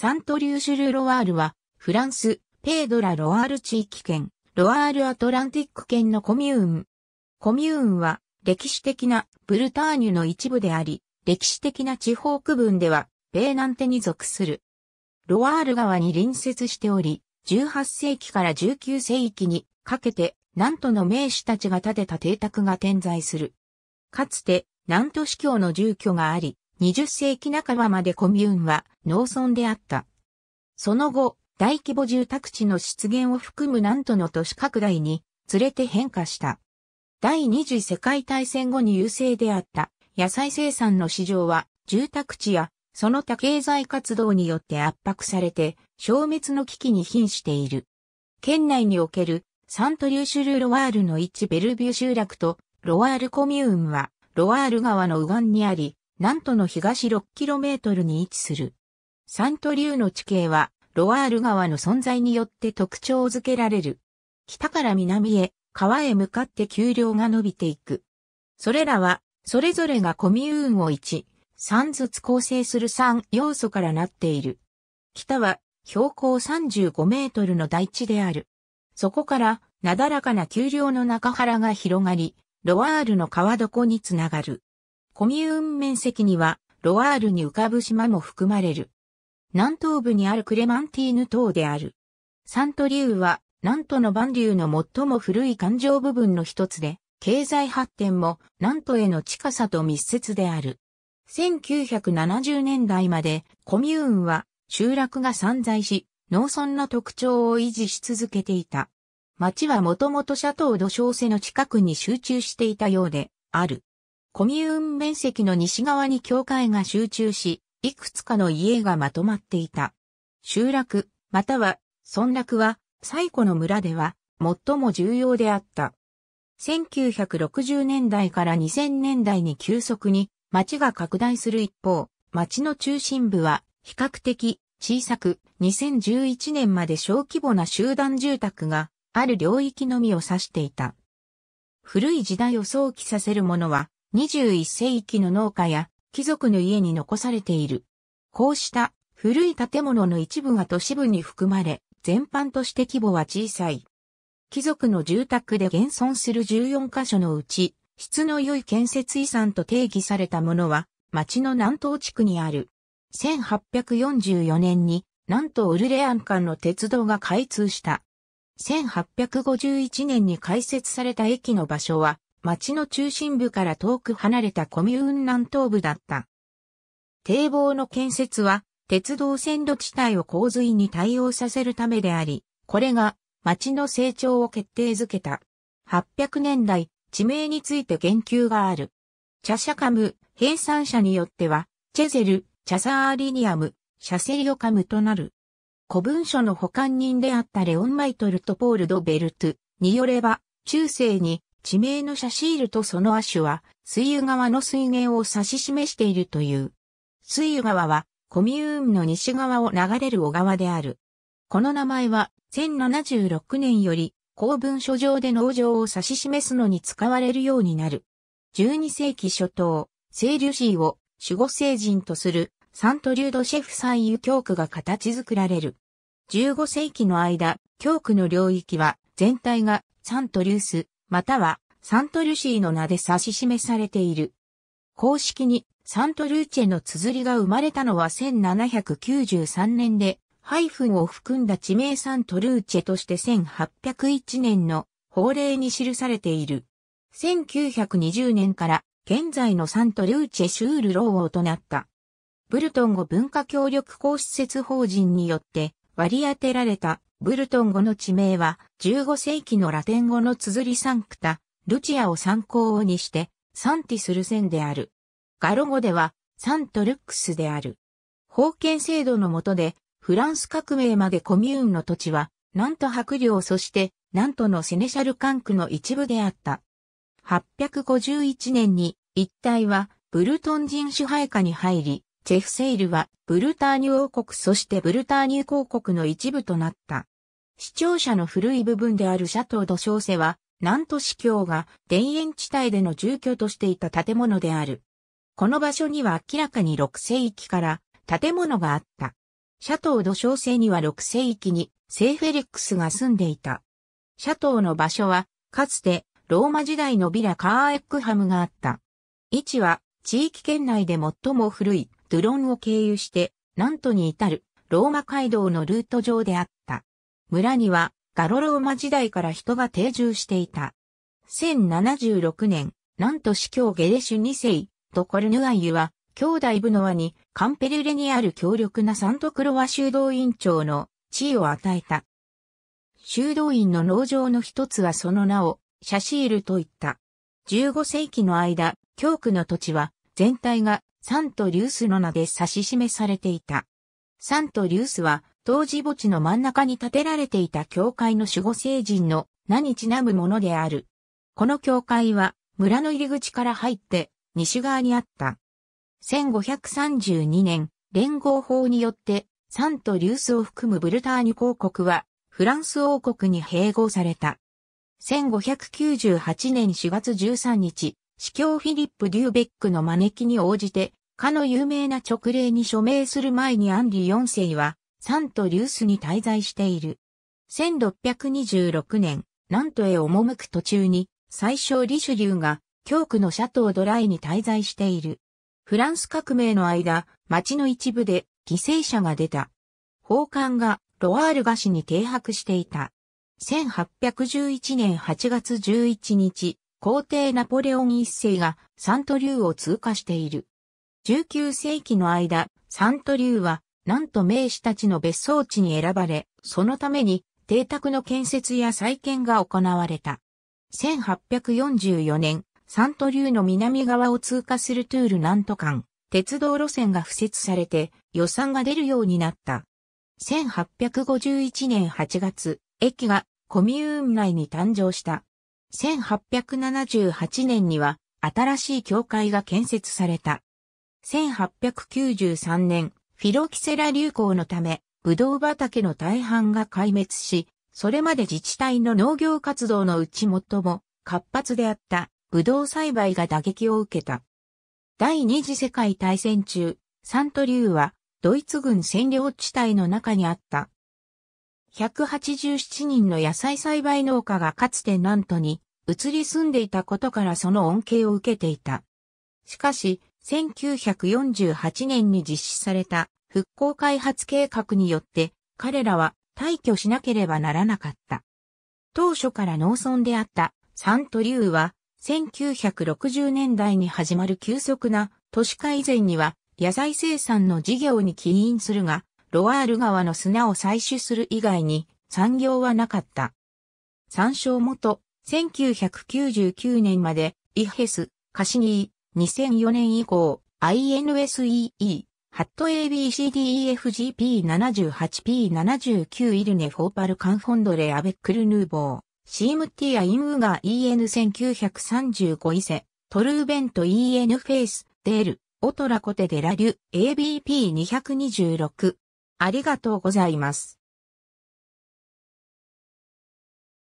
サントリューシュルロワールは、フランス、ペードラ・ロワール地域圏、ロワール・アトランティック圏のコミューン。コミューンは、歴史的なブルターニュの一部であり、歴史的な地方区分では、ベーナンテに属する。ロワール川に隣接しており、18世紀から19世紀にかけて、南都の名士たちが建てた邸宅が点在する。かつて、南ト司教の住居があり、20世紀半ばまでコミューンは農村であった。その後、大規模住宅地の出現を含む南都の都市拡大に、連れて変化した。第二次世界大戦後に優勢であった野菜生産の市場は、住宅地やその他経済活動によって圧迫されて、消滅の危機に瀕している。県内におけるサントリューシュル・ロワールの一ベルビュー集落とロワールコミューンは、ロワール川の右岸にあり、南都の東 6km に位置する。サントリューの地形は、ロワール川の存在によって特徴づけられる。北から南へ、川へ向かって丘陵が伸びていく。それらは、それぞれがコミューンを1、3ずつ構成する3要素からなっている。北は、標高35メートルの大地である。そこから、なだらかな丘陵の中原が広がり、ロワールの川床につながる。コミューン面積には、ロワールに浮かぶ島も含まれる。南東部にあるクレマンティーヌ島である。サントリウは、南都の万流の最も古い環状部分の一つで、経済発展も南都への近さと密接である。1970年代までコミューンは集落が散在し、農村の特徴を維持し続けていた。町はもともとシャトー・ド・ショーセの近くに集中していたようである。コミューン面積の西側に教会が集中し、いくつかの家がまとまっていた。集落、または、村落は、最古の村では、最も重要であった。1960年代から2000年代に急速に町が拡大する一方、町の中心部は比較的小さく2011年まで小規模な集団住宅がある領域のみを指していた。古い時代を想起させるものは21世紀の農家や貴族の家に残されている。こうした古い建物の一部が都市部に含まれ、全般として規模は小さい。貴族の住宅で現存する14カ所のうち、質の良い建設遺産と定義されたものは、町の南東地区にある。1844年に、南東ウルレアン間の鉄道が開通した。1851年に開設された駅の場所は、町の中心部から遠く離れたコミューン南東部だった。堤防の建設は、鉄道線路地帯を洪水に対応させるためであり、これが町の成長を決定づけた。800年代、地名について言及がある。チャシャカム、編纂者によっては、チェゼル、チャサーリニアム、シャセリオカムとなる。古文書の保管人であったレオン・マイトルとポール・ド・ベルトによれば、中世に地名のシャシールとその亜種は、水湯川の水源を指し示しているという。水湯川は、コミューンの西側を流れる小川である。この名前は、1076年より、公文書上で農場を指し示すのに使われるようになる。12世紀初頭、清流シーを守護聖人とするサントリュードシェフ最優教区が形作られる。15世紀の間、教区の領域は全体がサントリュース、またはサントルシーの名で指し示されている。公式にサントルーチェの綴りが生まれたのは1793年で、ハイフンを含んだ地名サントルーチェとして1801年の法令に記されている。1920年から現在のサントルーチェシュールロー王となった。ブルトン語文化協力公施設法人によって割り当てられたブルトン語の地名は、15世紀のラテン語の綴りサンクタ、ルチアを参考にして、サンティスルセンである。ガロ語では、サントルックスである。封建制度の下で、フランス革命までコミューンの土地は、なんと白領そして、なんとのセネシャル管区の一部であった。851年に、一帯は、ブルトン人支配下に入り、チェフセイルはブルターニュ王国そしてブルターニュ公国の一部となった。視聴者の古い部分であるシャトー・ド・ショーセは、南都市教が田園地帯での住居としていた建物である。この場所には明らかに6世紀から建物があった。シャトー・ド・ショーセには6世紀にセーフェリックスが住んでいた。シャトーの場所は、かつてローマ時代のビラ・カーエックハムがあった。位置は地域圏内で最も古いドゥロンを経由して、ナントに至るローマ街道のルート上であった。村にはガロローマ時代から人が定住していた。1076年、なんと司教ゲレシュ2世とコルヌアイユは、兄弟ブノワにカンペルレにある強力なサントクロワ修道院長の地位を与えた。修道院の農場の一つはその名をシャシールと言った。15世紀の間、教区の土地は全体がサントリュースの名で指し示されていた。サントリュースは当時墓地の真ん中に建てられていた教会の守護聖人の名にちなむものである。この教会は村の入り口から入って西側にあった。1532年、連合法によってサントリュースを含むブルターニュ公国はフランス王国に併合された。1598年4月13日、司教フィリップ・デューベックの招きに応じて、かの有名な直令に署名する前にアンリ4世は、サントリュースに滞在している。1626年、ントへ赴く途中に、最初リシュリューが、教区のシャトー・ドライに滞在している。フランス革命の間、町の一部で犠牲者が出た。宝冠がロワール菓子に停泊していた。1811年8月11日、皇帝ナポレオン一世がサントリューを通過している。19世紀の間、サントリューは、なんと名士たちの別荘地に選ばれ、そのために、邸宅の建設や再建が行われた。1844年、サントリューの南側を通過するトゥールナント間、鉄道路線が付設されて、予算が出るようになった。1851年8月、駅がコミューン内に誕生した。1878年には新しい教会が建設された。1893年、フィロキセラ流行のため、ブドウ畑の大半が壊滅し、それまで自治体の農業活動のうち最も活発であったブドウ栽培が打撃を受けた。第二次世界大戦中、サントリューはドイツ軍占領地帯の中にあった187人の野菜栽培農家がかつて南都に移り住んでいたことからその恩恵を受けていた。しかし、1948年に実施された復興開発計画によって彼らは退去しなければならなかった。当初から農村であったサントリューは1960年代に始まる急速な都市化以前には野菜生産の事業に起因するが、ロワール川の砂を採取する以外に産業はなかった。参照元、1999年まで、イヘス、カシニー、2004年以降、INSEE、ハット ABCDEFGP78P79 イルネフォーパルカンフォンドレアベックルヌーボー、シームティアインウガ EN1935 伊勢、トルーベント EN フェイス、デール、オトラコテデラリュ、ABP226、ありがとうございます。